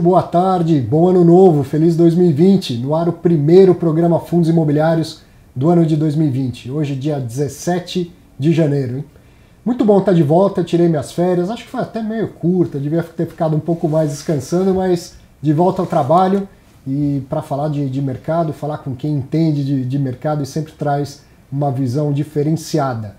boa tarde, bom ano novo, feliz 2020. No ar o primeiro programa Fundos Imobiliários do ano de 2020. Hoje, dia 17 de janeiro. Hein? Muito bom estar tá de volta, tirei minhas férias. Acho que foi até meio curta, devia ter ficado um pouco mais descansando, mas de volta ao trabalho e para falar de, de, mercado, falar com quem entende de, de mercado e sempre traz uma visão diferenciada.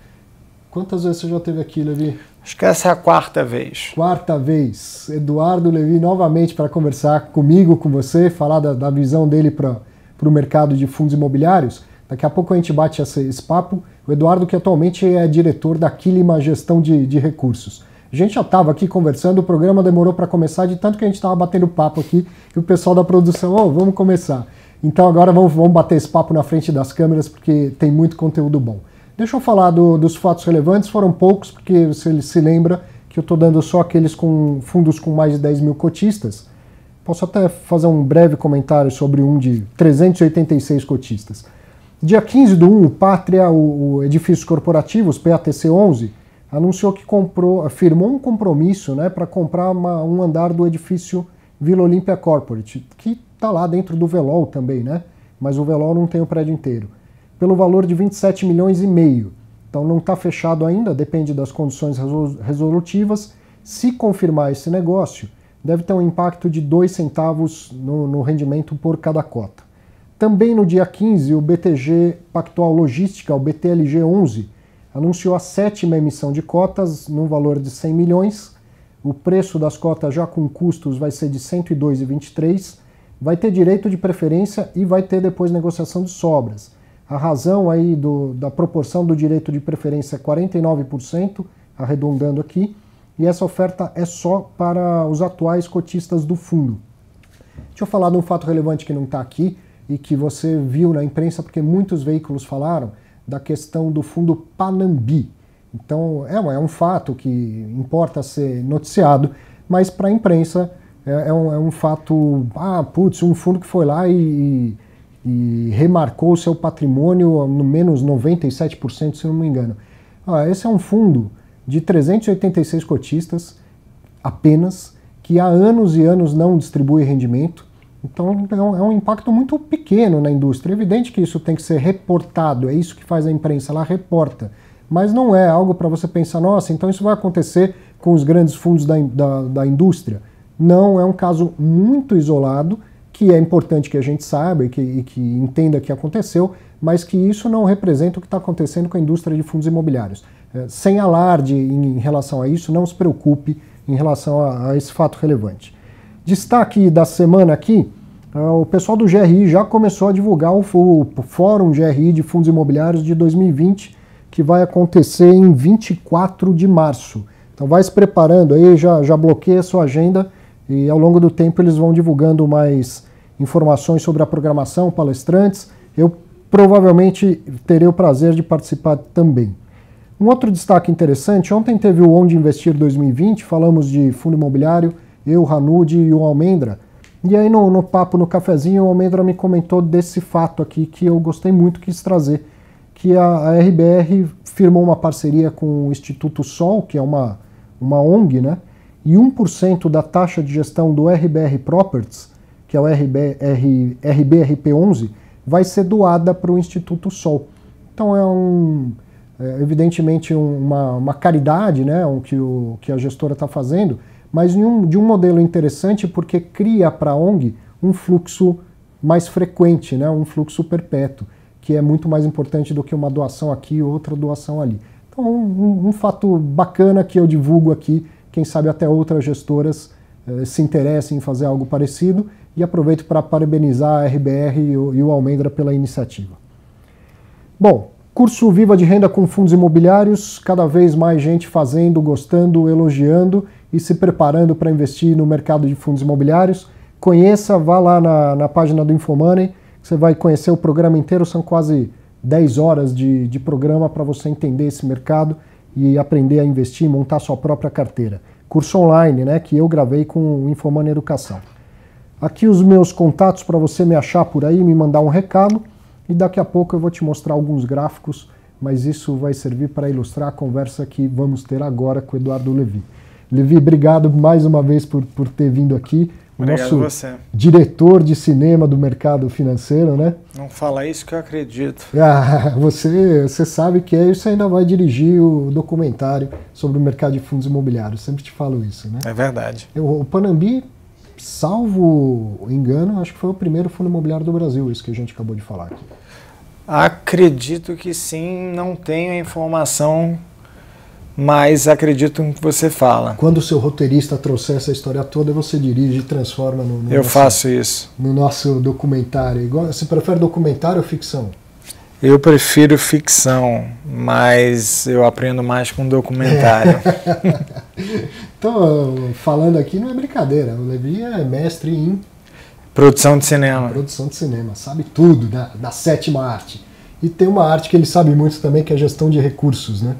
Quantas vezes você já teve aqui, Levi? Acho que essa é a quarta vez. Quarta vez. Eduardo Levi novamente para conversar comigo, com você, falar da, da visão dele para o mercado de fundos imobiliários. Daqui a pouco a gente bate esse, esse papo. O Eduardo, que atualmente é diretor da Quilima Gestão de, de Recursos. A gente já estava aqui conversando, o programa demorou para começar, de tanto que a gente estava batendo papo aqui, e o pessoal da produção, oh, vamos começar. Então agora vamos, vamos bater esse papo na frente das câmeras, porque tem muito conteúdo bom. Deixa eu falar do, dos fatos relevantes, foram poucos, porque você se lembra que eu estou dando só aqueles com fundos com mais de 10 mil cotistas. Posso até fazer um breve comentário sobre um de 386 cotistas. Dia 15 do 1, o Pátria, o, o Edifícios Corporativos, PATC 11, anunciou que comprou, firmou um compromisso né, para comprar uma, um andar do edifício Vila Olímpia Corporate, que está lá dentro do Velol também, né? mas o Velol não tem o prédio inteiro pelo valor de 27 milhões e meio. Então não está fechado ainda, depende das condições resolutivas. Se confirmar esse negócio, deve ter um impacto de 2 centavos no, no, rendimento por cada cota. Também no dia 15, o BTG Pactual Logística, o BTLG11, anunciou a sétima emissão de cotas num valor de 100 milhões. O preço das cotas já com custos vai ser de 102,23, vai ter direito de preferência e vai ter depois negociação de sobras. A razão aí do, da proporção do direito de preferência é 49%, arredondando aqui, e essa oferta é só para os atuais cotistas do fundo. Deixa eu falar de um fato relevante que não está aqui e que você viu na imprensa, porque muitos veículos falaram da questão do fundo Panambi. Então, é, é um fato que importa ser noticiado, mas para a imprensa é, é, um, é, um, fato. Ah, putz, um fundo que foi lá e, e e remarcou seu patrimônio no menos 97%, se não me engano. esse é um fundo de 386 cotistas apenas, que há anos e anos não distribui rendimento. Então é, é um impacto muito pequeno na indústria. É evidente que isso tem que ser reportado, é isso que faz a imprensa, ela reporta. Mas não é algo para você pensar, nossa, então isso vai acontecer com os grandes fundos da, da, da indústria. Não, é um caso muito isolado que é importante que a gente saiba e que, e que entenda que aconteceu, mas que isso não representa o que está acontecendo com a indústria de fundos imobiliários. É, sem alarde em, relação a isso, não se preocupe em relação a, a esse fato relevante. Destaque da semana aqui, é, o pessoal do GRI já começou a divulgar o, Fórum GRI de Fundos Imobiliários de 2020, que vai acontecer em 24 de março. Então vai se preparando aí, já, já bloqueia a sua agenda e ao longo do tempo eles vão divulgando mais informações sobre a programação, palestrantes. Eu provavelmente terei o prazer de participar também. Um outro destaque interessante, ontem teve o Onde Investir 2020, falamos de fundo imobiliário, eu, Hanud e o Almendra. E aí no, no papo, no cafezinho, o Almendra me comentou desse fato aqui que eu gostei muito, quis trazer, que a, a RBR firmou uma parceria com o Instituto Sol, que é uma, uma ONG, né? E 1% da taxa de gestão do RBR Properties que é o RB, R, RBRP11, vai ser doada para o Instituto Sol. Então é um é, evidentemente um, uma, uma caridade né, um, que, o, que a gestora está fazendo, mas um, de um modelo interessante porque cria para a ONG um fluxo mais frequente, né, um fluxo perpétuo, que é muito mais importante do que uma doação aqui e outra doação ali. Então, um, um, fato bacana que eu divulgo aqui, quem sabe até outras gestoras eh, se interessem em fazer algo parecido e aproveito para parabenizar a RBR e o, e o Almendra pela iniciativa. Bom, curso Viva de Renda com Fundos Imobiliários, cada vez mais gente fazendo, gostando, elogiando e se preparando para investir no mercado de fundos imobiliários. Conheça, vá lá na, na página do Infomoney, você vai conhecer o programa inteiro, são quase 10 horas de, de programa para você entender esse mercado e aprender a investir, montar sua própria carteira. Curso online, né, que eu gravei com o Infomoney Educação. Aqui os meus contatos para você me achar por aí, me mandar um recado. E daqui a pouco eu vou te mostrar alguns gráficos, mas isso vai servir para ilustrar a conversa que vamos ter agora com o Eduardo Levi. Levi, obrigado mais uma vez por, por ter vindo aqui. O obrigado nosso você. diretor de cinema do mercado financeiro, né? Não fala isso que eu acredito. Ah, você, você sabe que é isso ainda vai dirigir o documentário sobre o mercado de fundos imobiliários. Sempre te falo isso, né? É verdade. Eu, o Panambi salvo engano, acho que foi o primeiro fundo imobiliário do Brasil, isso que a gente acabou de falar aqui. Acredito que sim, não tenho a informação, mas acredito no que você fala. Quando o seu roteirista trouxer essa história toda, você dirige e transforma no, no Eu nosso, faço isso. No nosso documentário. você prefere documentário ou ficção? Eu prefiro ficção, mas eu aprendo mais com documentário. Então, falando aqui não é brincadeira. O Levi é mestre em produção de cinema. Produção de cinema, sabe tudo da, da sétima arte. E tem uma arte que ele sabe muito também, que é a gestão de recursos, né?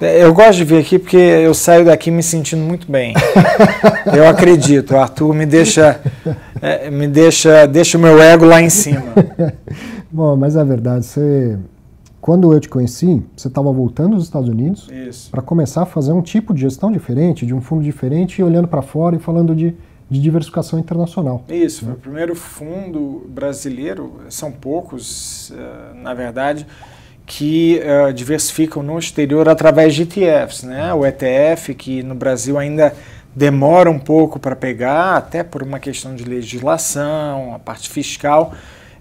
É, eu gosto de vir aqui porque eu saio daqui me sentindo muito bem. eu acredito, o Arthur me deixa, é, me deixa, deixa o meu ego lá em cima. Bom, mas é verdade, você quando eu te conheci, você estava voltando dos Estados Unidos para começar a fazer um tipo de gestão diferente, de um fundo diferente, olhando para fora e falando de, de diversificação internacional. Isso, né? o primeiro fundo brasileiro, são poucos, eh, na verdade, que uh, diversificam no exterior através de ETFs, né? O ETF que no Brasil ainda demora um pouco para pegar, até por uma questão de legislação, a parte fiscal,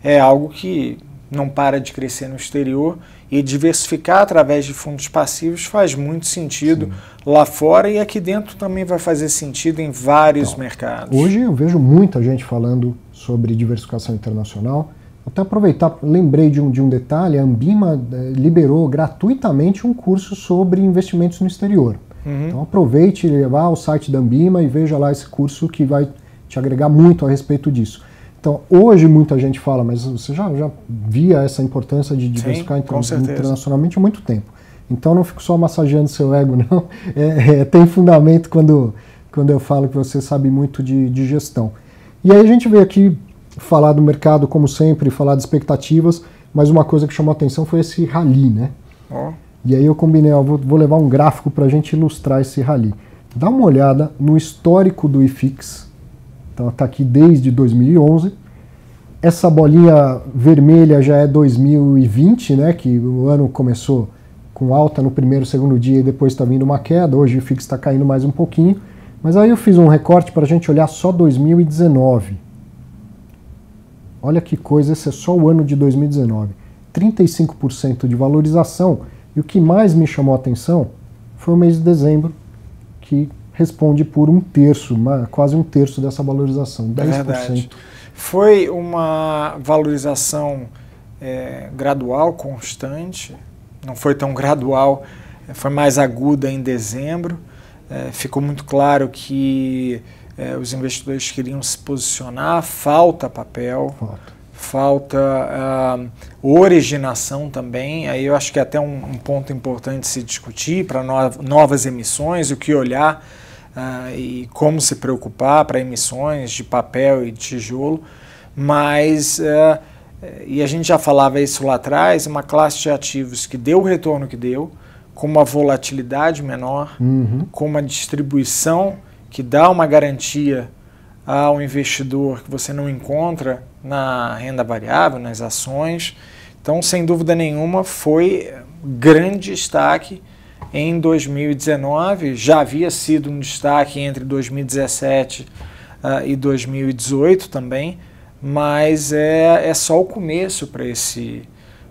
é algo que não para de crescer no exterior e diversificar através de fundos passivos faz muito sentido Sim. lá fora e aqui dentro também vai fazer sentido em vários então, mercados. Hoje eu vejo muita gente falando sobre diversificação internacional. Até aproveitar, lembrei de um, de um detalhe: a Ambima eh, liberou gratuitamente um curso sobre investimentos no exterior. Uhum. Então aproveite, vá ao site da Ambima e veja lá esse curso que vai te agregar muito a respeito disso. Então, hoje muita gente fala, mas você já, já via essa importância de diversificar Sim, inter internacionalmente há muito tempo. Então, não fico só massageando seu ego, não. É, é, tem fundamento quando, quando eu falo que você sabe muito de, de gestão. E aí a gente veio aqui falar do mercado, como sempre, falar de expectativas, mas uma coisa que chamou a atenção foi esse rally, né? Oh. E aí eu combinei, ó, vou, vou levar um gráfico para a gente ilustrar esse rally. Dá uma olhada no histórico do IFIX, então está aqui desde 2011. Essa bolinha vermelha já é 2020, né, que o ano começou com alta no primeiro, segundo dia e depois está vindo uma queda. Hoje o FIX está caindo mais um pouquinho. Mas aí eu fiz um recorte para a gente olhar só 2019. Olha que coisa, esse é só o ano de 2019. 35% de valorização. E o que mais me chamou a atenção foi o mês de dezembro, que responde por um terço, uma, quase um terço dessa valorização, 10%. É verdade. Foi uma valorização é, gradual, constante, não foi tão gradual, é, foi mais aguda em dezembro. É, ficou muito claro que é, os investidores queriam se posicionar, falta papel, falta, falta uh, originação também. Aí eu acho que é até um, um ponto importante se discutir para no novas emissões, o que olhar ah, e como se preocupar para emissões de papel e tijolo, mas, eh, e a gente já falava isso lá atrás, uma classe de ativos que deu o retorno que deu, com uma volatilidade menor, uhum. com uma distribuição que dá uma garantia ao investidor que você não encontra na renda variável, nas ações. Então, sem dúvida nenhuma, foi grande destaque em 2019, já havia sido um destaque entre 2017 uh, e 2018 ah, também, mas é, é só o começo para esse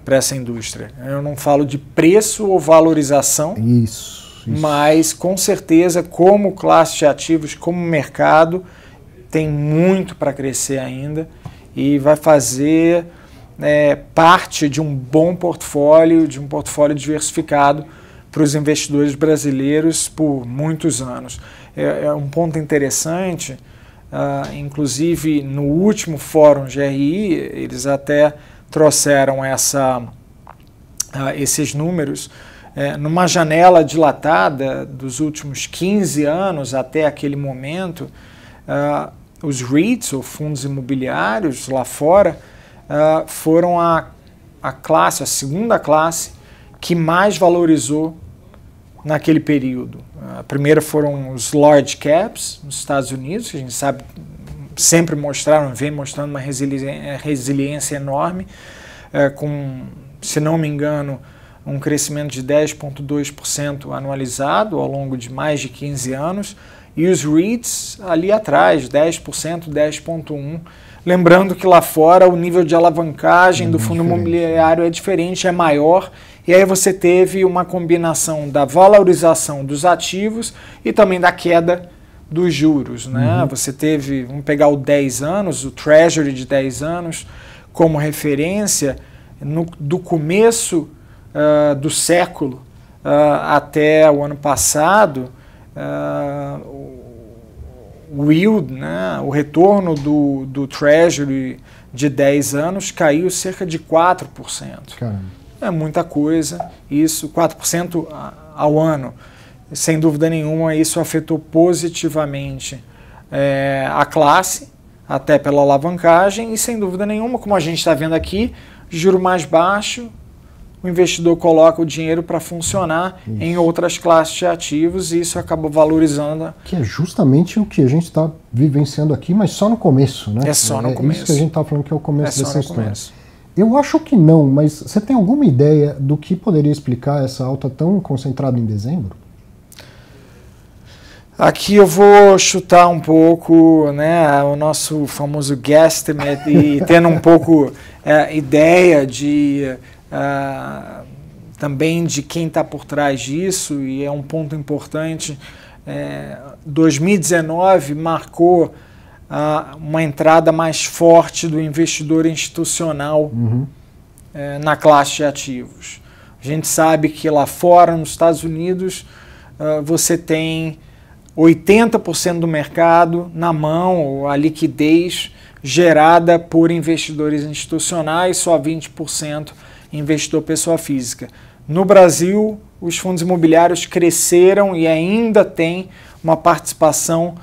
para essa indústria. Eu não falo de preço ou valorização. Isso, isso. Mas com certeza, como classe de ativos, como mercado, tem muito para crescer ainda e vai fazer é, parte de um bom portfólio, de um portfólio diversificado para os investidores brasileiros por muitos anos. É, é um ponto interessante, uh, inclusive no último fórum GRI, eles até trouxeram essa, uh, esses números. É, numa janela dilatada dos últimos 15 anos até aquele momento, uh, os REITs, ou fundos imobiliários lá fora, uh, foram a, a classe, a segunda classe que mais valorizou naquele período. A primeira foram os large caps nos Estados Unidos, que a gente sabe sempre mostraram, vem mostrando uma eh, resiliência enorme, é, com, se não me engano, um crescimento de 10,2% anualizado ao longo de mais de 15 anos, e os REITs ali atrás, 10%, 10,1%. Lembrando que lá fora o nível de alavancagem é do fundo diferente. imobiliário é diferente, é maior. E aí você teve uma combinação da valorização dos ativos e também da queda dos juros. Né? Uhum. Você teve, vamos pegar o 10 anos, o Treasury de 10 anos, como referência, no, do começo uh, do século uh, até o ano passado, uh, yield, né, o retorno do, do Treasury de 10 anos caiu cerca de 4%. Caramba. É muita coisa, isso, 4% ao ano. Sem dúvida nenhuma, isso afetou positivamente é, a classe, até pela alavancagem, e sem dúvida nenhuma, como a gente está vendo aqui, juro mais baixo, o investidor coloca o dinheiro para funcionar isso. em outras classes de ativos e isso acaba valorizando. Que é justamente o que a gente está vivenciando aqui, mas só no começo, né? É só no começo. É, é Isso que a gente está falando que é o começo é dessa história. Começo. Eu acho que não, mas você tem alguma ideia do que poderia explicar essa alta tão concentrada em dezembro? Aqui eu vou chutar um pouco né, o nosso famoso guesstimate e tendo um pouco é, ideia de ah, também de quem está por trás disso, e é um ponto importante. É, 2019 marcou ah, uma entrada mais forte do investidor institucional uhum. é, na classe de ativos. A gente sabe que lá fora, nos Estados Unidos, ah, você tem 80% do mercado na mão, a liquidez gerada por investidores institucionais, só 20% investidor pessoa física. No Brasil, os fundos imobiliários cresceram e ainda têm uma participação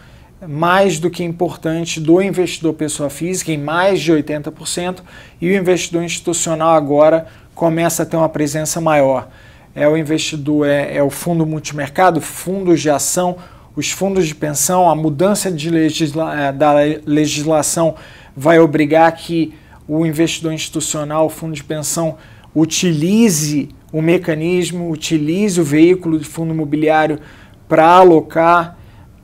mais do que importante do investidor pessoa física, em mais de 80%, e o investidor institucional agora começa a ter uma presença maior. É o investidor, é, é o fundo multimercado, fundos de ação, os fundos de pensão, a mudança de legisla é, da legislação vai obrigar que o investidor institucional, o fundo de pensão, utilize o mecanismo, utilize o veículo de fundo imobiliário para alocar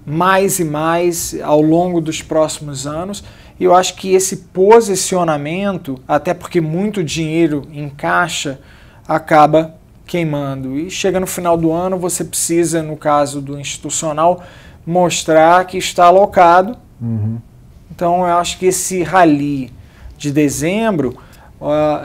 mais e mais ao longo dos próximos anos. E eu acho que esse posicionamento, até porque muito dinheiro em caixa, acaba queimando. E chega no final do ano, você precisa, no caso do institucional, mostrar que está alocado. Uhum. Então eu acho que esse rally de dezembro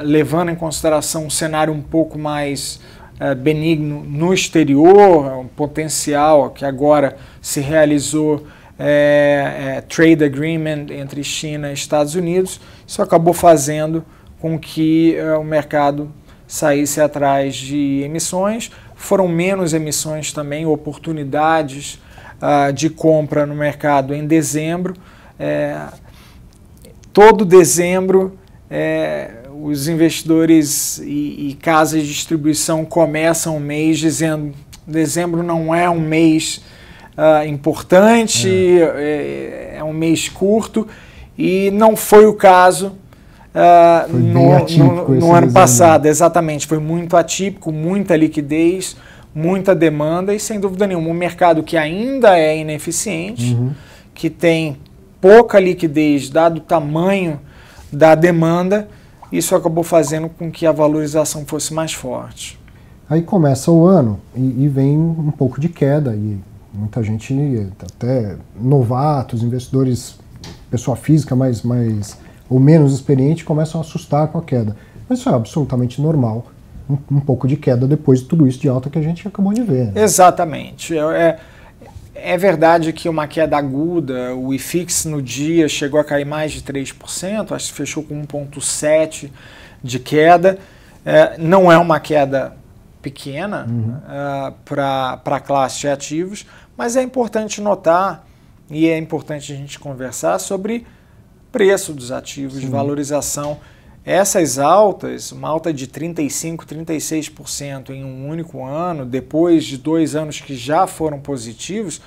levando em consideração um cenário um pouco mais uh, benigno no exterior, um potencial que agora se realizou é, é, trade agreement entre China e Estados Unidos, isso acabou fazendo com que uh, o mercado saísse atrás de emissões. Foram menos emissões também, oportunidades uh, de compra no mercado em dezembro. É, todo dezembro é, os investidores e, e casas de distribuição começam o mês dizendo dezembro não é um mês uh, importante, é. É, é. um mês curto, e não foi o caso uh, foi no, no, no ano passado, exatamente. Foi muito atípico, muita liquidez, muita demanda, e sem dúvida nenhuma, um mercado que ainda é ineficiente, uhum. que tem pouca liquidez, dado o tamanho da demanda isso acabou fazendo com que a valorização fosse mais forte. Aí começa o ano e, e vem um pouco de queda e muita gente, até novatos, investidores, pessoa física mais, mais ou menos experiente, começam a assustar com a queda. Mas isso é absolutamente normal um, pouco de queda depois de tudo isso de alta que a gente acabou de ver. Né? Exatamente. É, é é verdade que uma queda aguda, o IFIX no dia chegou a cair mais de 3%, acho que fechou com 1,7% de queda. É, não é uma queda pequena uhum. uh, é, para a classe de ativos, mas é importante notar e é importante a gente conversar sobre preço dos ativos, Sim. valorização. Essas altas, uma alta de 35%, 36% em um único ano, depois de dois anos que já foram positivos,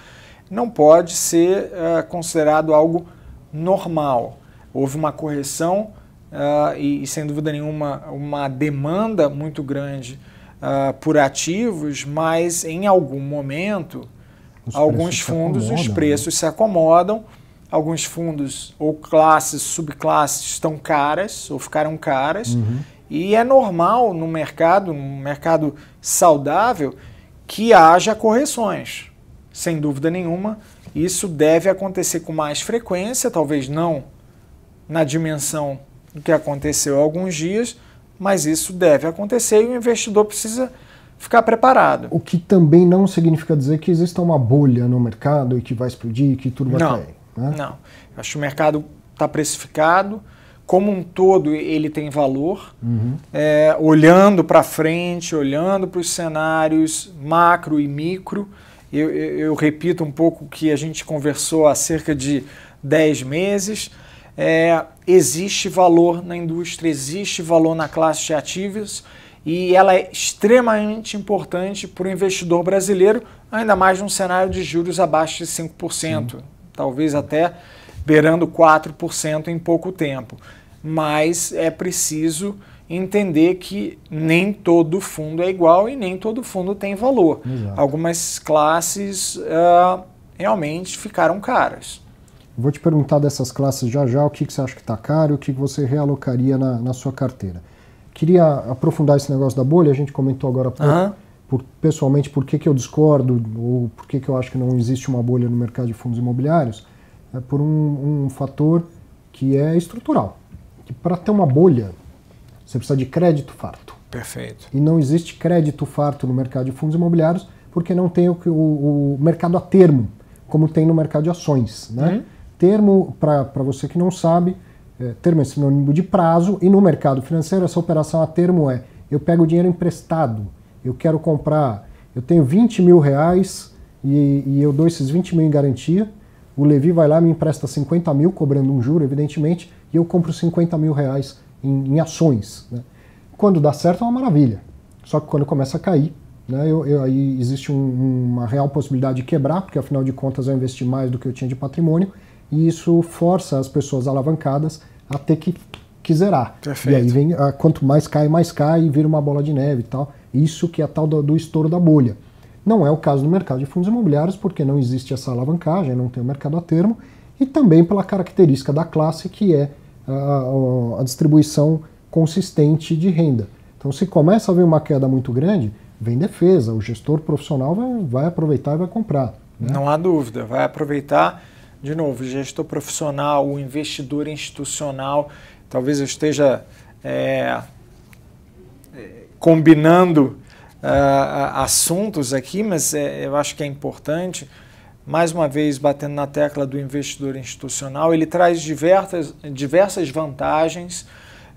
não pode ser uh, considerado algo normal. Houve uma correção uh, e, e, sem dúvida nenhuma, uma demanda muito grande uh, por ativos, mas em algum momento, os alguns fundos, os né? preços né? se acomodam alguns fundos ou classes, subclasses estão caras ou ficaram caras. Uhum. E é normal no mercado, num mercado saudável, que haja correções. Sem dúvida nenhuma, isso deve acontecer com mais frequência, talvez não na dimensão do que aconteceu há alguns dias, mas isso deve acontecer e o investidor precisa ficar preparado. O que também não significa dizer que exista uma bolha no mercado e que vai explodir, que tudo vai não. cair. Né? Não. Acho que o mercado está precificado. Como um todo, ele tem valor. Uhum. É, olhando para frente, olhando para os cenários macro e micro, eu, eu, eu, repito um pouco o que a gente conversou há cerca de 10 meses. É, existe valor na indústria, existe valor na classe de ativos e ela é extremamente importante para o investidor brasileiro, ainda mais num cenário de juros abaixo de 5%. Sim talvez até beirando 4% em pouco tempo. Mas é preciso entender que nem todo fundo é igual e nem todo fundo tem valor. Exato. Algumas classes uh, realmente ficaram caras. Vou te perguntar dessas classes já já, o que, que você acha que está caro, o que, que você realocaria na, na sua carteira. Queria aprofundar esse negócio da bolha, a gente comentou agora há pouco. Uhum por, pessoalmente por que, que eu discordo ou por que, que eu acho que não existe uma bolha no mercado de fundos imobiliários, é por um, um fator que é estrutural. Que para ter uma bolha, você precisa de crédito farto. Perfeito. E não existe crédito farto no mercado de fundos imobiliários porque não tem o, o, o mercado a termo, como tem no mercado de ações. Né? Uhum. Termo, para você que não sabe, é, termo é sinônimo de prazo, e no mercado financeiro essa operação a termo é eu pego o dinheiro emprestado eu quero comprar, eu tenho 20 mil reais e, e, eu dou esses 20 mil em garantia, o Levi vai lá me empresta 50 mil, cobrando um juro, evidentemente, e eu compro 50 mil reais em, em ações. Né? Quando dá certo é uma maravilha, só que quando começa a cair, né, eu, eu, aí existe um, uma real possibilidade de quebrar, porque afinal de contas eu investi mais do que eu tinha de patrimônio, e isso força as pessoas alavancadas a ter que que zerar. Perfeito. E aí vem, quanto mais cai, mais cai e vira uma bola de neve e tal. Isso que é a tal do, do estouro da bolha. Não é o caso do mercado de fundos imobiliários, porque não existe essa alavancagem, não tem o mercado a termo, e também pela característica da classe, que é a, a distribuição consistente de renda. Então, se começa a vir uma queda muito grande, vem defesa, o gestor profissional vai, vai aproveitar e vai comprar. Né? Não há dúvida, vai aproveitar. De novo, gestor profissional, o investidor institucional, talvez eu esteja é, combinando uh, assuntos aqui, mas é, eu acho que é importante, mais uma vez batendo na tecla do investidor institucional, ele traz diversas, diversas vantagens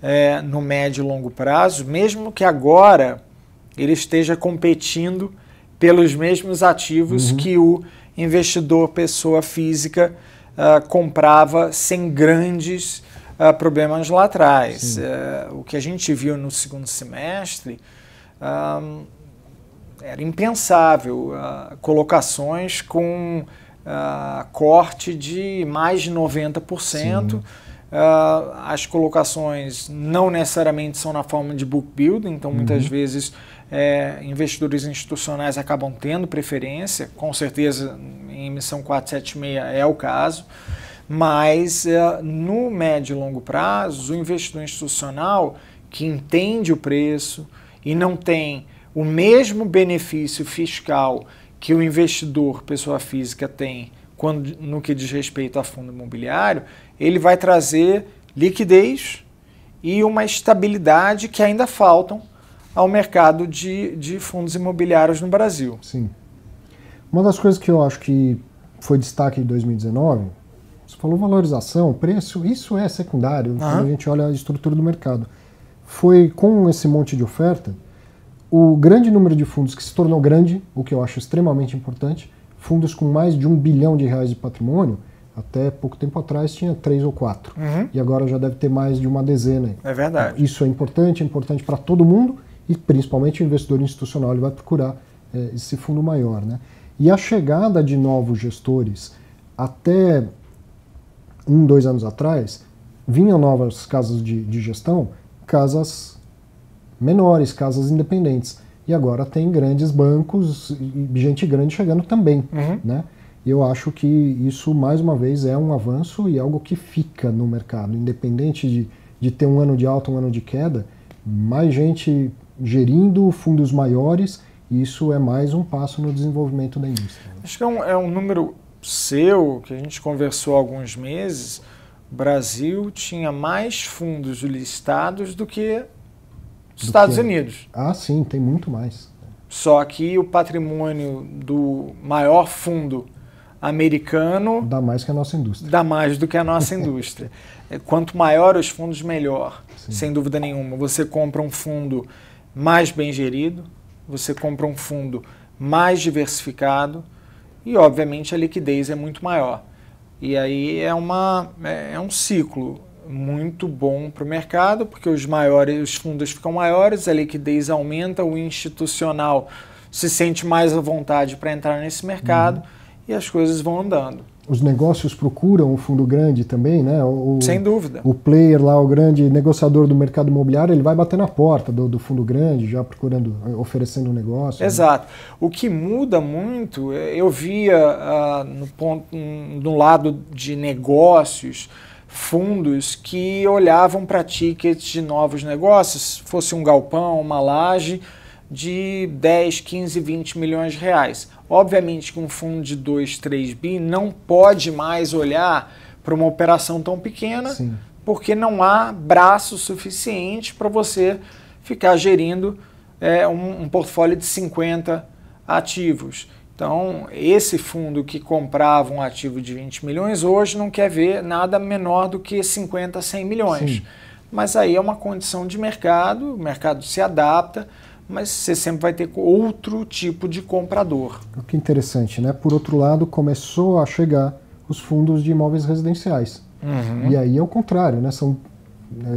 é, no médio e longo prazo, mesmo que agora ele esteja competindo pelos mesmos ativos uhum. que o investidor pessoa física uh, comprava sem grandes uh, problemas lá atrás. Uh, o que a gente viu no segundo semestre era impensável ah, colocações com corte de mais de 90%. Uh, as colocações não necessariamente são na forma de book building, então uhum. muitas vezes é, investidores institucionais acabam tendo preferência, com certeza em emissão 476 é o caso. Mas eh, no médio e longo prazo, o investidor institucional que entende o preço e não tem o mesmo benefício fiscal que o investidor, pessoa física, tem quando, no que diz respeito a fundo imobiliário, ele vai trazer liquidez e uma estabilidade que ainda faltam ao mercado de, de fundos imobiliários no Brasil. Sim. Uma das coisas que eu acho que foi destaque em 2019 você falou valorização, preço, isso é secundário uhum. quando a gente olha a estrutura do mercado. Foi com esse monte de oferta, o grande número de fundos que se tornou grande, o que eu acho extremamente importante, fundos com mais de um bilhão de reais de patrimônio, até pouco tempo atrás tinha três ou quatro. Uhum. E agora já deve ter mais de uma dezena. É verdade. Isso é importante, é importante para todo mundo e principalmente o investidor institucional ele vai procurar é, esse fundo maior. Né? E a chegada de novos gestores até um, dois anos atrás, vinham novas casas de, de gestão, casas menores, casas independentes. E agora tem grandes bancos e gente grande chegando também, uhum. né? eu acho que isso, mais uma vez, é um avanço e algo que fica no mercado. Independente de, de ter um ano de alta, um ano de queda, mais gente gerindo fundos maiores, isso é mais um passo no desenvolvimento da indústria. Acho que é um, é um número seu, que a gente conversou há alguns meses, o Brasil tinha mais fundos listados do que do Estados que... Unidos. Ah, sim, tem muito mais. Só que o patrimônio do maior fundo americano. Dá mais que a nossa indústria. Dá mais do que a nossa indústria. É, quanto maior os fundos, melhor, sim. sem dúvida nenhuma. Você compra um fundo mais bem gerido, você compra um fundo mais diversificado, e obviamente a liquidez é muito maior. E aí é, uma, é, é um ciclo muito bom para o mercado, porque os maiores, os fundos ficam maiores, a liquidez aumenta, o institucional se sente mais à vontade para entrar nesse mercado uhum. e as coisas vão andando os negócios procuram o fundo grande também, né? O, Sem dúvida. O player lá, o grande negociador do mercado imobiliário, ele vai bater na porta do, do fundo grande, já procurando, oferecendo um negócio. Né? Exato. Né? O que muda muito, é, eu via uh, no ponto, um, do lado de negócios, fundos que olhavam para tickets de novos negócios, fosse um galpão, uma laje, de 10, 15, 20 milhões de reais Obviamente que um fundo de 2, 3 bi não pode mais olhar para uma operação tão pequena, Sim. porque não há braço suficiente para você ficar gerindo é, um, um portfólio de 50 ativos. Então, esse fundo que comprava um ativo de 20 milhões, hoje não quer ver nada menor do que 50, 100 milhões. Sim. Mas aí é uma condição de mercado, o mercado se adapta, mas você sempre vai ter outro tipo de comprador. O que interessante, né? Por outro lado, começou a chegar os fundos de imóveis residenciais. Uhum. E aí é o contrário, né? São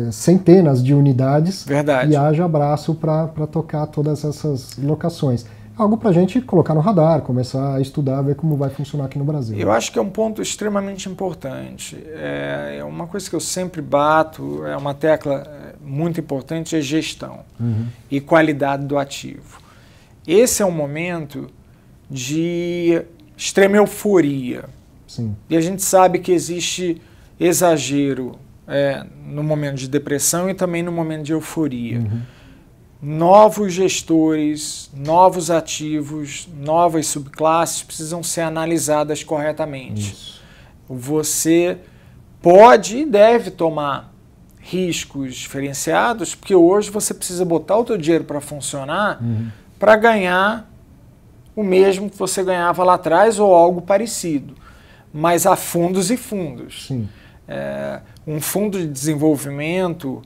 é, centenas de unidades Verdade. e haja abraço para tocar todas essas locações algo para a gente colocar no radar, começar a estudar, ver como vai funcionar aqui no Brasil. Eu acho que é um ponto extremamente importante. É, é uma coisa que eu sempre bato, é uma tecla é, muito importante, é gestão uhum. e qualidade do ativo. Esse é um momento de extrema euforia. Sim. E a gente sabe que existe exagero é, no momento de depressão e também no momento de euforia. Uhum novos gestores, novos ativos, novas subclasses precisam ser analisadas corretamente. Isso. Você pode e deve tomar riscos diferenciados, porque hoje você precisa botar o teu dinheiro para funcionar uhum. para ganhar o mesmo que você ganhava lá atrás ou algo parecido. Mas há fundos e fundos. É, um fundo de desenvolvimento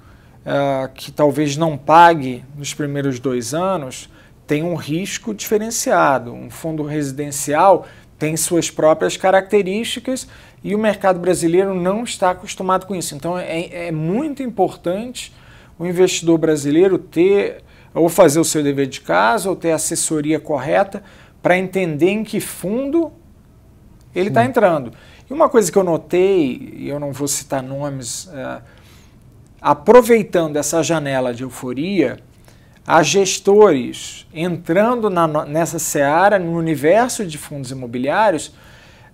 é, que talvez não pague nos primeiros dois anos tem um risco diferenciado. Um fundo residencial tem suas próprias características e o mercado brasileiro não está acostumado com isso. Então é, é muito importante o investidor brasileiro ter ou fazer o seu dever de casa ou ter a assessoria correta para entender em que fundo ele está entrando. E uma coisa que eu notei, e eu não vou citar nomes, uh, aproveitando essa janela de euforia, há gestores entrando na, nessa seara, no universo de fundos imobiliários,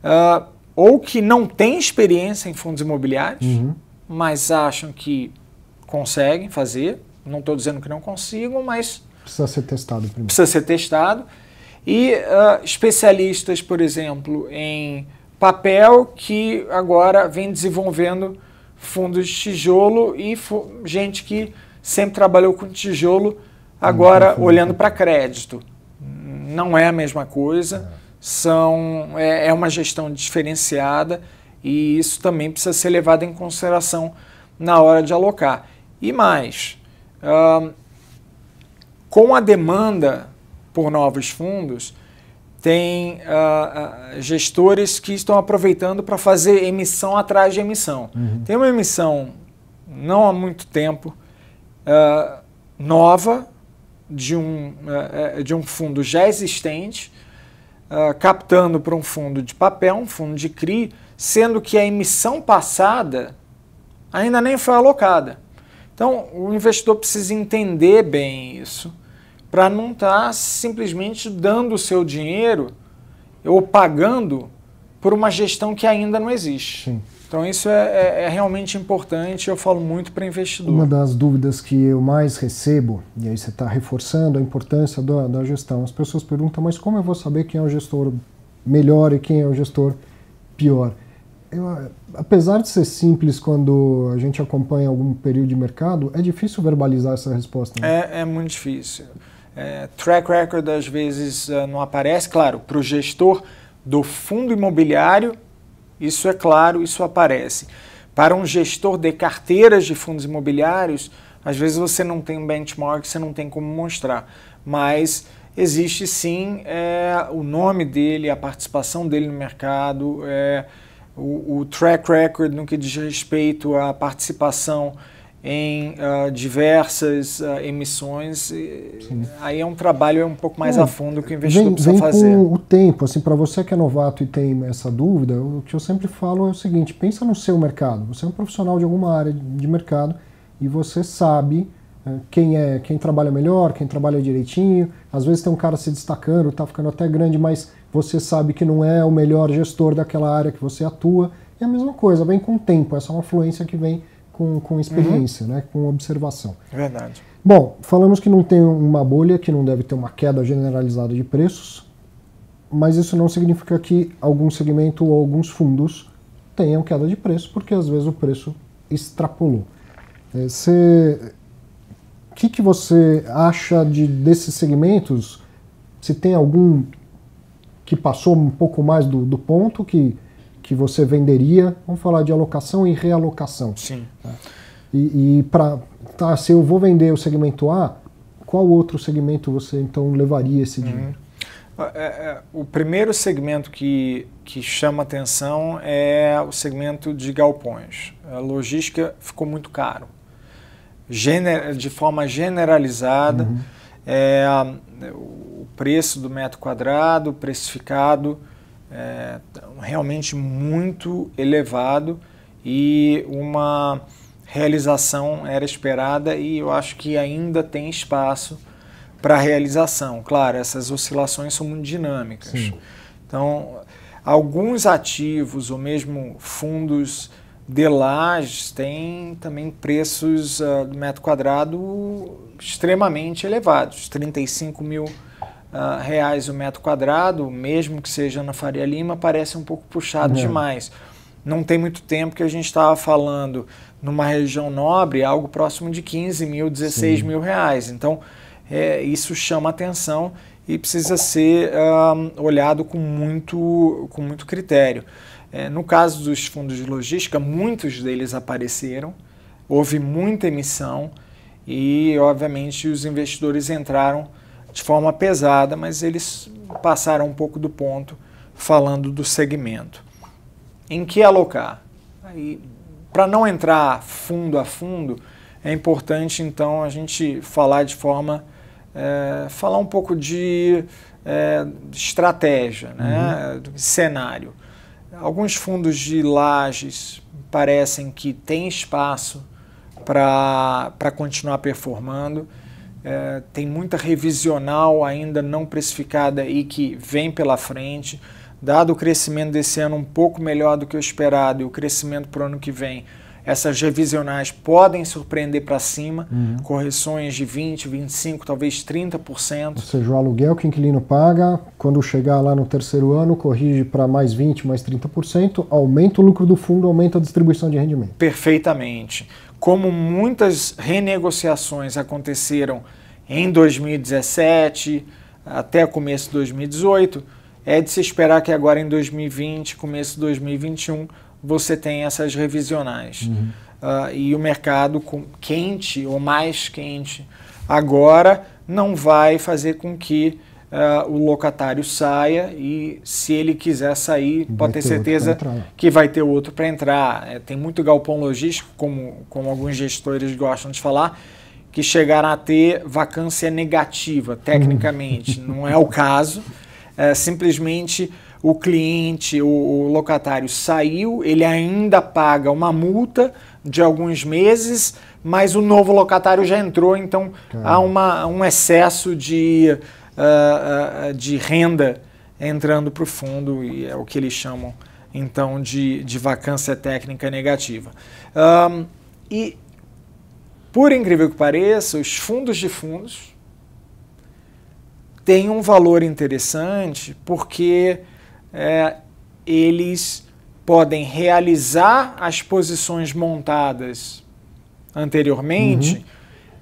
uh, ou que não têm experiência em fundos imobiliários, uhum. mas acham que conseguem fazer. Não estou dizendo que não consigam, mas. Precisa ser testado primeiro. Precisa ser testado. E uh, especialistas, por exemplo, em papel, que agora vem desenvolvendo fundos de tijolo e gente que sempre trabalhou com tijolo, agora uhum. olhando para crédito. Não é a mesma coisa, são, é, é, uma gestão diferenciada e isso também precisa ser levado em consideração na hora de alocar. E mais, uh, com a demanda por novos fundos, tem uh, gestores que estão aproveitando para fazer emissão atrás de emissão. Uhum. Tem uma emissão, não há muito tempo, uh, nova, de um, uh, de um fundo já existente, captando para um fundo de papel, um fundo de CRI, sendo que a emissão passada ainda nem foi alocada. Então, o investidor precisa entender bem isso para não estar tá simplesmente dando o seu dinheiro ou pagando por uma gestão que ainda não existe. Sim. Então isso é, é, é, realmente importante, eu falo muito para investidor. Uma das dúvidas que eu mais recebo, e aí você está reforçando a importância da, da, gestão, as pessoas perguntam, mas como eu vou saber quem é o gestor melhor e quem é o gestor pior? Eu, apesar de ser simples quando a gente acompanha algum período de mercado, é difícil verbalizar essa resposta. Né? É, é muito difícil. É, track record às vezes é, não aparece, claro, para o gestor do fundo imobiliário, isso é claro, isso aparece. Para um gestor de carteiras de fundos imobiliários, às vezes você não tem um benchmark, você não tem como mostrar, mas existe sim é, o nome dele, a participação dele no mercado, é, o, o track record no que diz respeito à participação em uh, diversas uh, emissões. aí é um trabalho um pouco mais é, a fundo que o investidor vem, precisa vem fazer. Com o tempo, assim, para você que é novato e tem essa dúvida, o que eu sempre falo é o seguinte: pensa no seu mercado. Você é um profissional de alguma área de mercado e você sabe ah, quem é, quem trabalha melhor, quem trabalha direitinho. Às vezes tem um cara se destacando, está ficando até grande, mas você sabe que não é o melhor gestor daquela área que você atua. É a mesma coisa, vem com o tempo. Essa é uma fluência que vem com, com experiência, uhum. né, com observação. Verdade. Bom, falamos que não tem uma bolha, que não deve ter uma queda generalizada de preços, mas isso não significa que algum segmento ou alguns fundos tenham queda de preço, porque às vezes o preço extrapolou. Você, é, o que, que você acha de, desses segmentos? Se tem algum que passou um pouco mais do, do ponto, que que você venderia. Vamos falar de alocação e realocação. Sim. Tá? E, e para tá, se eu vou vender o segmento A, qual outro segmento você então levaria esse dinheiro? Uhum. É, é, o primeiro segmento que, que chama atenção é o segmento de galpões. A logística ficou muito caro. Gener, de forma generalizada, uhum. é, o preço do metro quadrado, precificado, é, tá realmente muito elevado e uma realização era esperada e eu acho que ainda tem espaço para realização. Claro, essas oscilações são muito dinâmicas. Sim. Então, alguns ativos ou mesmo fundos de lajes têm também preços uh, do metro quadrado extremamente elevados, 35 mil ah, reais o metro quadrado, mesmo que seja na Faria Lima, parece um pouco puxado uhum. demais. Não tem muito tempo que a gente estava falando numa região nobre, algo próximo de 15 mil, 16 Sim. mil reais. Então, é, isso chama atenção e precisa ser olhado com muito, com muito critério. É, no caso dos fundos de logística, muitos deles apareceram, houve muita emissão e, obviamente, os investidores entraram de forma pesada, mas eles passaram um pouco do ponto falando do segmento. Em que alocar? Aí, para não entrar fundo a fundo, é importante então a gente falar de forma é, falar um pouco de é, estratégia, né? Uhum. cenário. Alguns fundos de lajes parecem que têm espaço para continuar performando é, tem muita revisional ainda não precificada e que vem pela frente. Dado o crescimento desse ano um pouco melhor do que o esperado e o crescimento para o ano que vem, essas revisionais podem surpreender para cima, uhum. correções de 20, 25, talvez 30%. Ou seja, o aluguel que o inquilino paga, quando chegar lá no terceiro ano, corrige para mais 20, mais 30%, aumenta o lucro do fundo, aumenta a distribuição de rendimento. Perfeitamente como muitas renegociações aconteceram em 2017 até começo de 2018, é de se esperar que agora em 2020, começo de 2021, você tenha essas revisionais. Uhum. Uh, e o mercado com, quente ou mais quente agora não vai fazer com que uh, o locatário saia e se ele quiser sair, vai pode ter, ter certeza que vai ter outro para entrar. É, tem muito galpão logístico, como, como alguns gestores gostam de falar, que chegaram a ter vacância negativa, tecnicamente. Não é o caso. É, simplesmente o cliente, o, o, locatário saiu, ele ainda paga uma multa de alguns meses, mas o novo locatário já entrou, então Caramba. há uma, um excesso de uh, uh, de renda entrando para o fundo, e é o que eles chamam então de, de vacância técnica negativa. Um, e, por incrível que pareça, os fundos de fundos têm um valor interessante porque é, eles podem realizar as posições montadas anteriormente. Uhum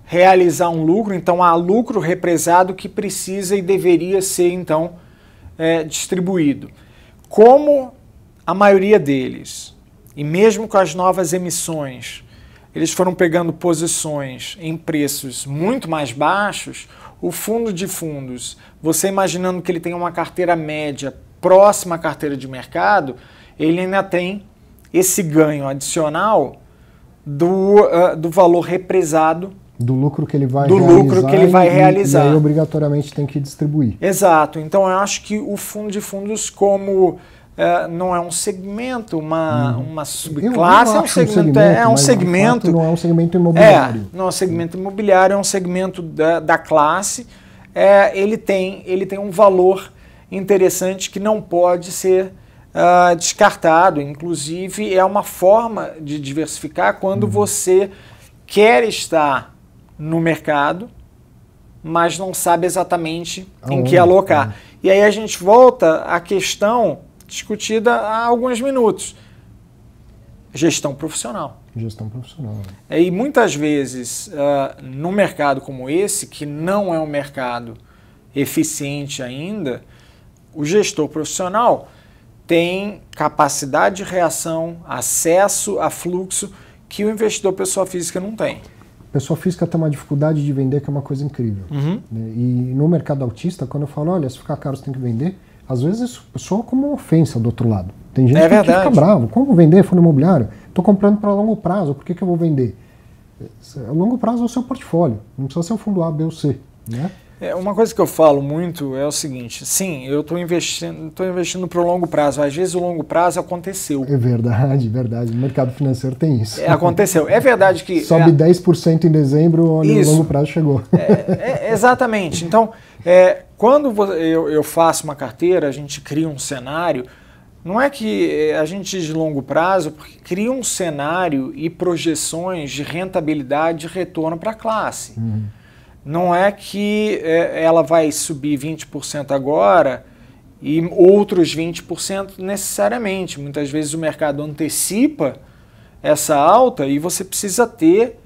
realizar um lucro, então há lucro represado que precisa e deveria ser então é, distribuído. Como a maioria deles, e mesmo com as novas emissões, eles foram pegando posições em preços muito mais baixos, o fundo de fundos, você imaginando que ele tem uma carteira média próxima à carteira de mercado, ele ainda tem esse ganho adicional do, uh, do valor represado do lucro que ele vai do realizar lucro que ele vai e, realizar e aí, obrigatoriamente tem que distribuir exato então eu acho que o fundo de fundos como é, não é um segmento uma uhum. uma subclasse é, é um segmento, um é, um segmento não é um segmento é, imobiliário é, não é um segmento imobiliário é um segmento da, da classe é, ele tem ele tem um valor interessante que não pode ser uh, descartado inclusive é uma forma de diversificar quando uhum. você quer estar no mercado, mas não sabe exatamente Aonde? em que alocar. Hum. E aí a gente volta à questão discutida há alguns minutos. Gestão profissional. Gestão profissional. E muitas vezes, uh, mercado como esse, que não é um mercado eficiente ainda, o gestor profissional tem capacidade de reação, acesso a fluxo que o investidor pessoa física não tem. Pessoa física tem uma dificuldade de vender que é uma coisa incrível. Uhum. Né? E no mercado autista, quando eu falo, olha, se ficar caro você tem que vender, às vezes isso soa como uma ofensa do outro lado. Tem gente é que verdade. fica bravo. Como vender fundo imobiliário? Estou comprando para longo prazo, por que, que eu vou vender? É, a longo prazo é o seu portfólio, não precisa ser o fundo A, B ou C. Né? É, uma coisa que eu falo muito é o seguinte: sim, eu estou investindo, estou investindo para o longo prazo. Às vezes o longo prazo aconteceu. É verdade, verdade. O mercado financeiro tem isso. É, aconteceu. É verdade que. Sobe é, 10% em dezembro, onde isso. o longo prazo chegou. É, é, é exatamente. Então, é, quando eu, eu faço uma carteira, a gente cria um cenário. Não é que é, a gente diz de longo prazo, porque cria um cenário e projeções de rentabilidade e retorno para a classe. Uhum não é que é, ela vai subir 20% agora e outros 20% necessariamente. Muitas vezes o mercado antecipa essa alta e você precisa ter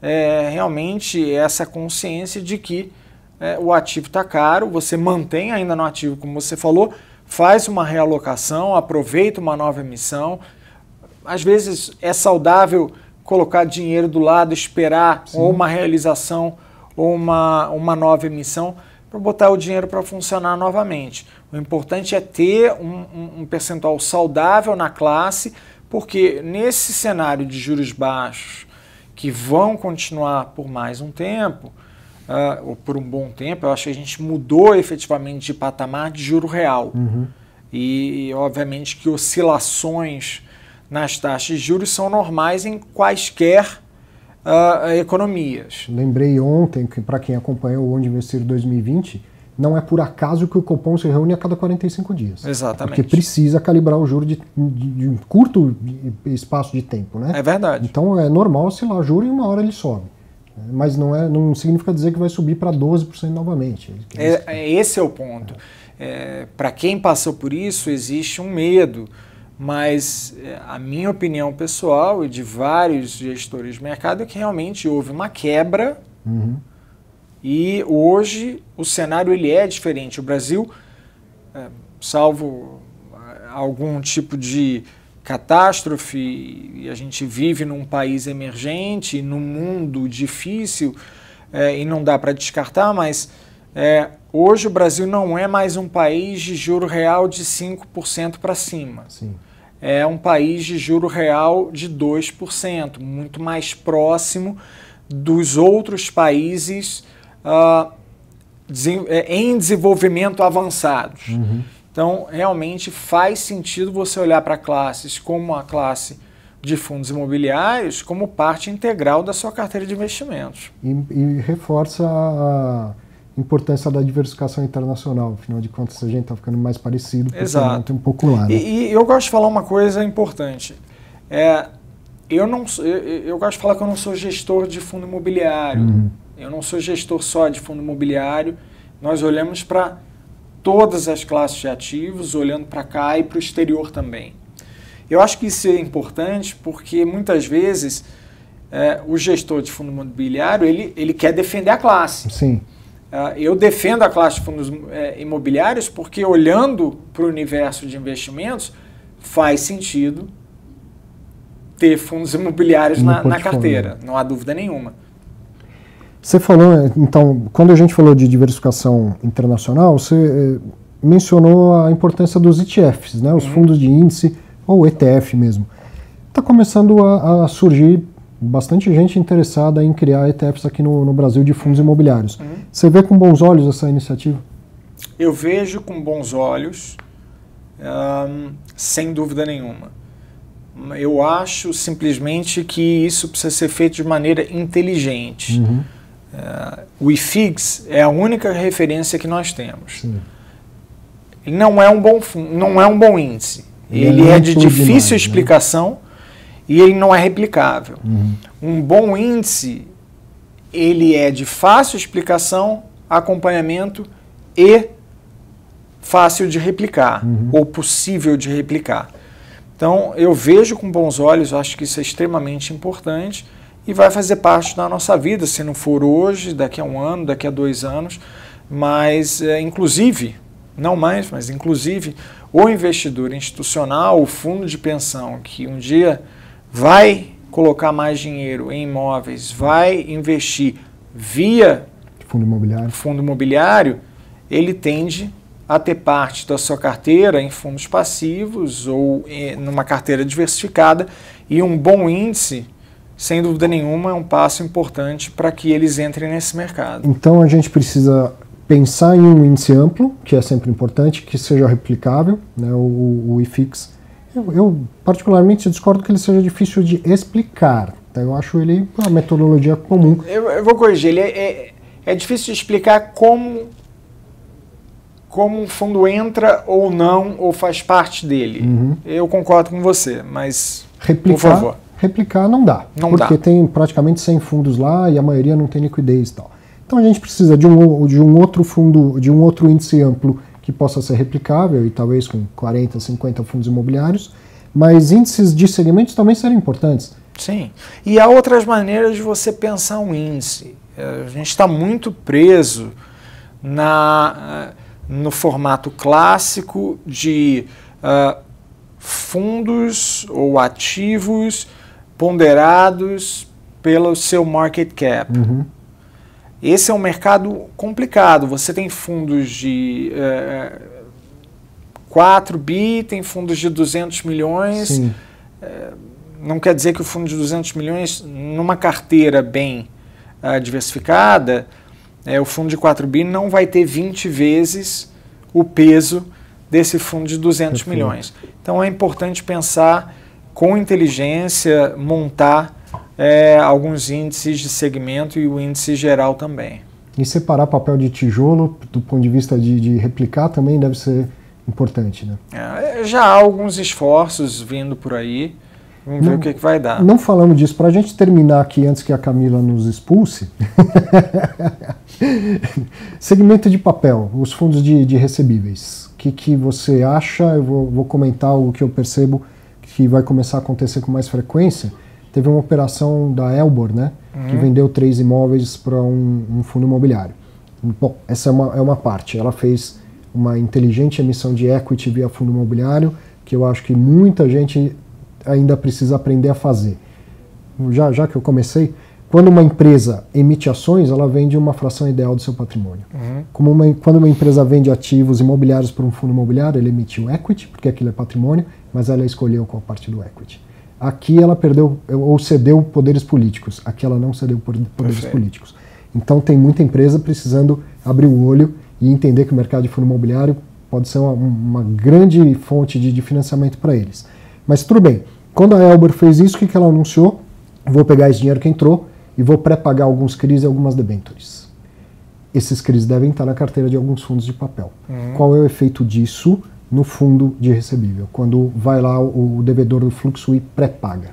é, realmente essa consciência de que é, o ativo está caro, você mantém ainda no ativo, como você falou, faz uma realocação, aproveita uma nova emissão. Às vezes é saudável colocar dinheiro do lado, esperar Sim. ou uma realização uma, uma nova emissão para botar o dinheiro para funcionar novamente. O importante é ter um, um, um percentual saudável na classe, porque nesse cenário de juros baixos, que vão continuar por mais um tempo, uh, ou por um bom tempo, eu acho que a gente mudou efetivamente de patamar de juro real. Uhum. E, obviamente, que oscilações nas taxas de juros são normais em quaisquer uh, economias. Lembrei ontem que, para quem acompanhou o Onde Investir 2020, não é por acaso que o Copom se reúne a cada 45 dias. Exatamente. Porque precisa calibrar o juro de, de, de um curto espaço de tempo, né? É verdade. Então é normal oscilar o juro e uma hora ele sobe. Né? Mas não, é, não significa dizer que vai subir para 12% novamente. É, é, esse é o ponto. É. É, para quem passou por isso, existe um medo. Mas é, a minha opinião pessoal e de vários gestores de mercado é que realmente houve uma quebra uhum. e hoje o cenário ele é diferente. O Brasil, é, salvo é, algum tipo de catástrofe, e a gente vive num país emergente, num mundo difícil, é, e não dá para descartar, mas é, hoje o Brasil não é mais um país de juro real de 5% para cima. Sim. É um país de juro real de 2%, muito mais próximo dos outros países uh, em desenvolvimento avançados. Uhum. Então, realmente faz sentido você olhar para classes como a classe de fundos imobiliários como parte integral da sua carteira de investimentos. E, e reforça a, importância da diversificação internacional. Afinal de contas, a gente está ficando mais parecido, porque Exato. tem um pouco lá. Né? E, e, eu gosto de falar uma coisa importante. É, eu, não, eu, eu, gosto de falar que eu não sou gestor de fundo imobiliário. Uhum. Eu não sou gestor só de fundo imobiliário. Nós olhamos para todas as classes de ativos, olhando para cá e para o exterior também. Eu acho que isso é importante porque muitas vezes é, o gestor de fundo imobiliário ele, ele quer defender a classe. Sim. Ah, eu defendo a classe de fundos é, imobiliários porque, olhando para o universo de investimentos, faz sentido ter fundos imobiliários na, na, carteira, não há dúvida nenhuma. Você falou, é, então, quando a gente falou de diversificação internacional, você é, mencionou a importância dos ETFs, né, os uhum. fundos de índice ou ETF mesmo. Está começando a, a surgir bastante gente interessada em criar ETFs aqui no, no Brasil de fundos imobiliários. Uhum. Você vê com bons olhos essa iniciativa? Eu vejo com bons olhos, sem dúvida nenhuma. Eu acho simplesmente que isso precisa ser feito de maneira inteligente. Uhum. Uh, o IFIX é a única referência que nós temos. Sim. Não é um bom, não é um bom índice. Ele, é ele é, é de difícil demais, né? explicação. Né? e ele não é replicável. Uhum. Um bom índice, ele é de fácil explicação, acompanhamento e fácil de replicar, uhum. ou possível de replicar. Então, eu vejo com bons olhos, acho que isso é extremamente importante e vai fazer parte da nossa vida, se não for hoje, daqui a um ano, daqui a dois anos, mas, é, inclusive, não mais, mas inclusive, o investidor institucional, o fundo de pensão que um dia vai colocar mais dinheiro em imóveis, vai investir via fundo imobiliário, fundo imobiliário ele tende a ter parte da sua carteira em fundos passivos ou em, eh, numa carteira diversificada e um bom índice, sem dúvida nenhuma, é um passo importante para que eles entrem nesse mercado. Então a gente precisa pensar em um índice amplo, que é sempre importante, que seja replicável, né, o, o IFIX eu, eu, particularmente discordo que ele seja difícil de explicar. Tá? Eu acho ele uma metodologia comum. Eu, eu vou corrigir. Ele é, é, é, difícil de explicar como como um fundo entra ou não ou faz parte dele. Uhum. Eu concordo com você, mas replicar, por favor. Replicar não dá, não porque dá. tem praticamente 100 fundos lá e a maioria não tem liquidez e tal. Então a gente precisa de um, de um outro fundo, de um outro índice amplo que possa ser replicável e talvez com 40, 50 fundos imobiliários, mas índices de segmentos também serão importantes. Sim. E há outras maneiras de você pensar um índice. É, a gente está muito preso na, eh, no formato clássico de uh, fundos ou ativos ponderados pelo seu market cap. Uhum. Esse é um mercado complicado. Você tem fundos de é, 4 é, bi, tem fundos de 200 milhões. É, não quer dizer que o fundo de 200 milhões, numa carteira bem ah, diversificada, é, o fundo de 4 bi não vai ter 20 vezes o peso desse fundo de 200 Perfeito. milhões. Então é importante pensar com inteligência, montar é, alguns índices de segmento e o índice geral também. E separar papel de tijolo, do ponto de vista de, de replicar, também deve ser importante, né? É, já há alguns esforços vindo por aí. Vamos não, ver o que, é que, vai dar. Não falamos disso. Para a gente terminar aqui, antes que a Camila nos expulse, segmento de papel, os fundos de, de recebíveis. O que, que você acha? Eu vou, vou comentar o que eu percebo que vai começar a acontecer com mais frequência teve uma operação da Elbor, né? Uhum. Que vendeu três imóveis para um, um, fundo imobiliário. Bom, essa é uma, é uma parte. Ela fez uma inteligente emissão de equity via fundo imobiliário, que eu acho que muita gente ainda precisa aprender a fazer. Já, já que eu comecei, quando uma empresa emite ações, ela vende uma fração ideal do seu patrimônio. Uhum. Como uma, quando uma empresa vende ativos imobiliários para um fundo imobiliário, ele emitiu equity, porque aquilo é patrimônio, mas ela escolheu qual parte do equity. Aqui ela perdeu ou cedeu poderes políticos. Aqui ela não cedeu poderes Perfeito. políticos. Então tem muita empresa precisando abrir o olho e entender que o mercado de fundo imobiliário pode ser uma, uma grande fonte de, de financiamento para eles. Mas tudo bem. Quando a Elber fez isso, o que, que ela anunciou? Vou pegar esse dinheiro que entrou e vou pré-pagar alguns CRIs e algumas debentures. Esses CRIs devem estar na carteira de alguns fundos de papel. Uhum. Qual é o efeito disso? no fundo de recebível, quando vai lá o, devedor do fluxo e pré-paga?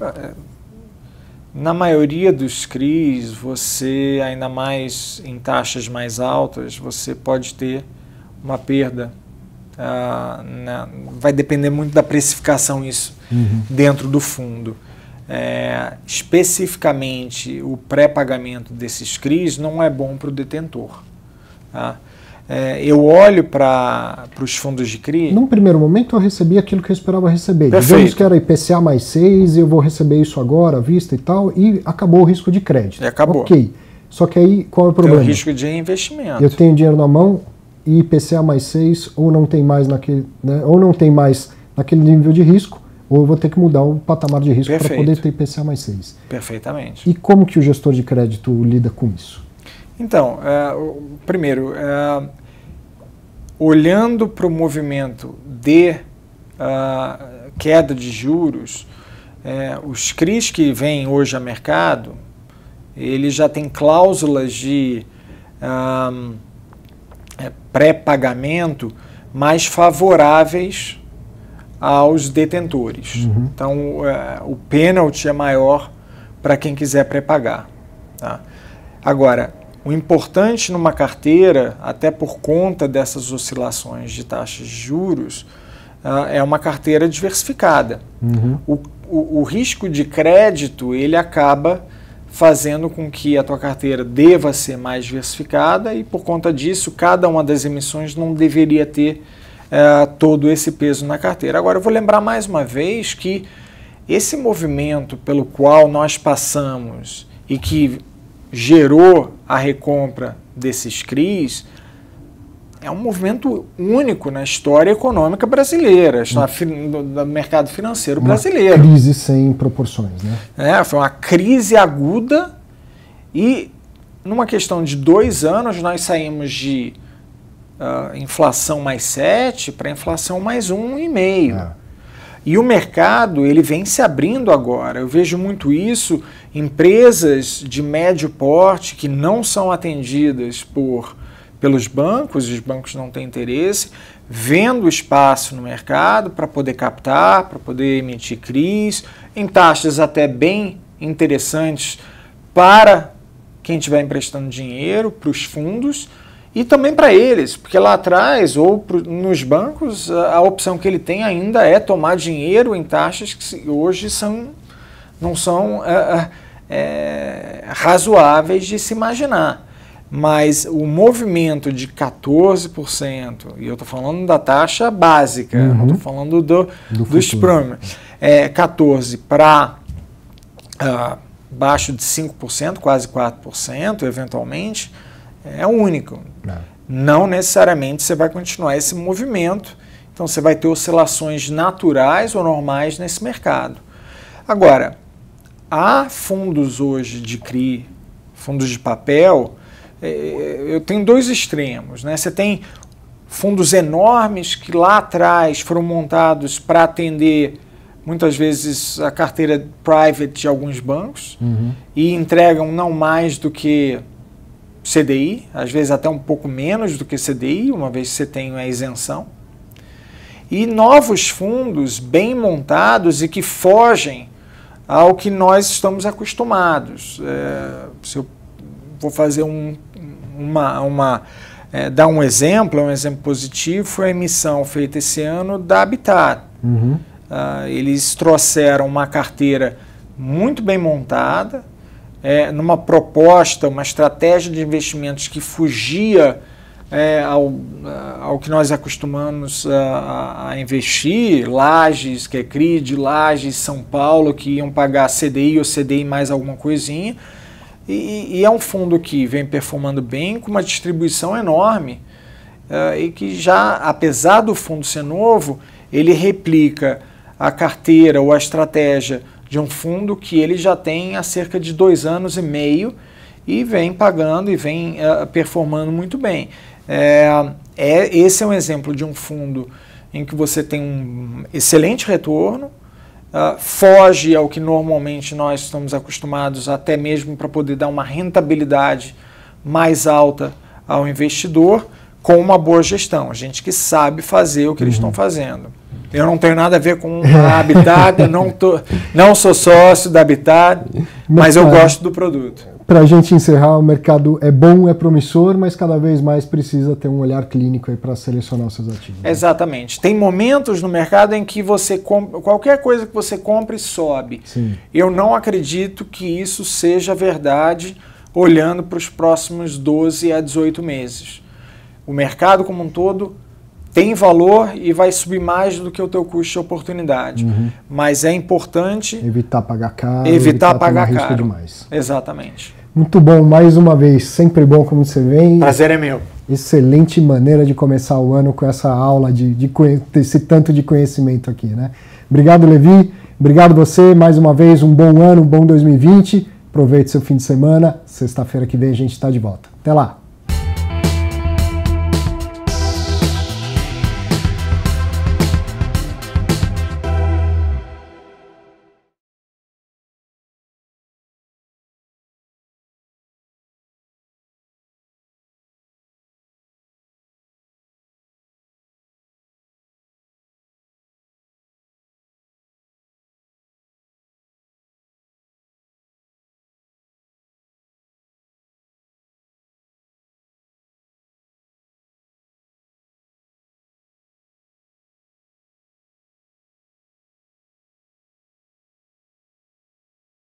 Ah, é. Na maioria dos CRIs, você, ainda mais em taxas mais altas, você pode ter uma perda. Ah, né? vai depender muito da precificação isso uhum. dentro do fundo. É, especificamente, o pré-pagamento desses CRIs não é bom para o detentor. Tá? é, eu olho para os fundos de CRI. Num primeiro momento, eu recebi aquilo que eu esperava receber. Perfeito. Digamos que era IPCA mais 6, eu vou receber isso agora, à vista e tal, e acabou o risco de crédito. E acabou. Ok. Só que aí, qual é o problema? Tem o risco de investimento. Eu tenho dinheiro na mão e IPCA mais 6, ou não tem mais naquele, né, ou não tem mais naquele nível de risco, ou eu vou ter que mudar o patamar de risco para poder ter IPCA mais 6. Perfeitamente. E como que o gestor de crédito lida com isso? Então, uh, primeiro, uh, olhando para o movimento de uh, queda de juros, é, os CRIs que vêm hoje a mercado, ele já tem cláusulas de ah, pré-pagamento mais favoráveis aos detentores. Uhum. Então, o pênalti é maior para quem quiser pré-pagar. Tá? Agora, o importante numa carteira, até por conta dessas oscilações de taxas de juros, ah, é uma carteira diversificada. Uhum. O, o, o, risco de crédito ele acaba fazendo com que a tua carteira deva ser mais diversificada e por conta disso cada uma das emissões não deveria ter eh, todo esse peso na carteira. Agora eu vou lembrar mais uma vez que esse movimento pelo qual nós passamos e que gerou a recompra desses CRIs é um movimento único na história econômica brasileira, no mercado financeiro uma brasileiro. crise sem proporções, né? É, foi uma crise aguda e numa questão de dois anos nós saímos de uh, inflação mais 7 para inflação mais 1,5. Um é. E o mercado ele vem se abrindo agora. Eu vejo muito isso. Empresas de médio porte que não são atendidas por pelos bancos, os bancos não têm interesse, vendo espaço no mercado para poder captar, para poder emitir CRIs, em taxas até bem interessantes para quem estiver emprestando dinheiro, para os fundos e também para eles, porque lá atrás ou pro, nos bancos, a, a, opção que ele tem ainda é tomar dinheiro em taxas que hoje são, não são é, é, é, razoáveis de se imaginar. Mas o movimento de 14%, e eu estou falando da taxa básica, uhum. não estou falando do, do dos prêmios, é, 14% para uh, baixo de 5%, quase 4%, eventualmente é único. Não. É. Não necessariamente você vai continuar esse movimento, então você vai ter oscilações naturais ou normais nesse mercado. Agora, há fundos hoje de CRI, fundos de papel, é, eu tenho dois extremos. Né? Você tem fundos enormes que lá atrás foram montados para atender muitas vezes a carteira private de alguns bancos uhum. e entregam não mais do que CDI, às vezes até um pouco menos do que CDI, uma vez que você tem a isenção. E novos fundos bem montados e que fogem ao que nós estamos acostumados. É, se eu vou fazer um, uma, uma é, dar um exemplo, é um exemplo positivo, foi a emissão feita esse ano da Habitat. Uhum. Uh, eles trouxeram uma carteira muito bem montada, é, numa proposta, uma estratégia de investimentos que fugia é, ao, ao que nós acostumamos a, a investir, Lages, que é CRID, Lages, São Paulo, que iam pagar CDI ou CDI mais alguma coisinha. E, e é um fundo que vem performando bem, com uma distribuição enorme, uh, e que já, apesar do fundo ser novo, ele replica a carteira ou a estratégia de um fundo que ele já tem há cerca de dois anos e meio e vem pagando e vem uh, performando muito bem. É, é, esse é um exemplo de um fundo em que você tem um excelente retorno, uh, foge ao que normalmente nós estamos acostumados, até mesmo para poder dar uma rentabilidade mais alta ao investidor, com uma boa gestão, gente que sabe fazer o que uhum. eles estão fazendo. Eu não tenho nada a ver com a Habitat, não, tô, não sou sócio da Habitat, mas eu tá. gosto do produto. Para a gente encerrar, o mercado é bom, é promissor, mas cada vez mais precisa ter um olhar clínico para selecionar os seus ativos. Né? Exatamente. Tem momentos no mercado em que você qualquer coisa que você compre sobe. Sim. Eu não acredito que isso seja verdade olhando para os próximos 12 a 18 meses. O mercado como um todo tem valor e vai subir mais do que o teu custo de oportunidade. Uhum. Mas é importante evitar pagar caro, evitar, evitar pagar risco caro. demais. Exatamente. Muito bom, mais uma vez, sempre bom como você vem. Prazer é meu. Excelente maneira de começar o ano com essa aula de, de esse tanto de conhecimento aqui, né? Obrigado, Levi. Obrigado você, mais uma vez, um bom ano, um bom 2020. Aproveite seu fim de semana. Sexta-feira que vem a gente está de volta. Até lá!